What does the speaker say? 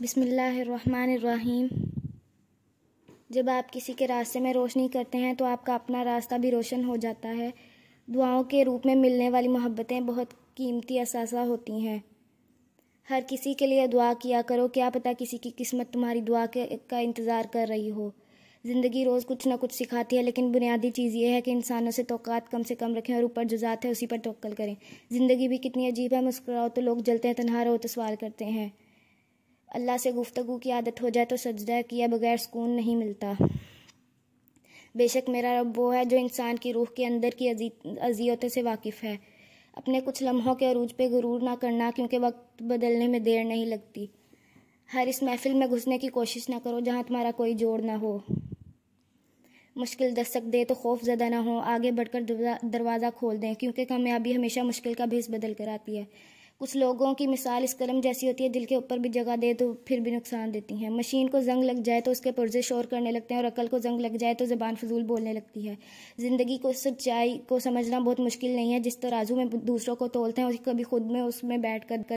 बिसमीम जब आप किसी के रास्ते में रोशनी करते हैं तो आपका अपना रास्ता भी रोशन हो जाता है दुआओं के रूप में मिलने वाली मोहब्बतें बहुत कीमती असासा होती हैं हर किसी के लिए दुआ किया करो क्या पता किसी की किस्मत तुम्हारी दुआ के का इंतज़ार कर रही हो ज़िंदगी रोज़ कुछ ना कुछ सिखाती है लेकिन बुनियादी चीज़ ये है कि इंसानों से तोक़ात कम से कम रखें और ऊपर जो ज़ात है उसी पर तोक्ल करें ज़िंदगी भी कितनी अजीब है मुस्कुराओ तो लोग जलते हैं तन्हा रहो तो सवाल करते हैं अल्लाह से गुफ्तगु की आदत हो जाए तो सजदा किए बगैर सुकून नहीं मिलता बेशक मेरा रब वो है जो इंसान की रूह के अंदर की अजियतों से वाकिफ़ है अपने कुछ लम्हों के अरूज पे गुरूर ना करना क्योंकि वक्त बदलने में देर नहीं लगती हर इस महफिल में घुसने की कोशिश ना करो जहाँ तुम्हारा कोई जोड़ ना हो मुश्किल दस्तक दे तो खौफ ज्यादा ना हो आगे बढ़कर दरवाज़ा खोल दें क्योंकि कामयाबी हमेशा मुश्किल का भेस बदल कर आती है कुछ लोगों की मिसाल इस कलम जैसी होती है दिल के ऊपर भी जगह दे तो फिर भी नुकसान देती हैं मशीन को जंग लग जाए तो उसके पुर्जे शोर करने लगते हैं और अकल को जंग लग जाए तो ज़बान फजूल बोलने लगती है ज़िंदगी को सच्चाई को समझना बहुत मुश्किल नहीं है जिस तराजू में दूसरों को तोलते हैं कभी खुद में उसमें बैठ कर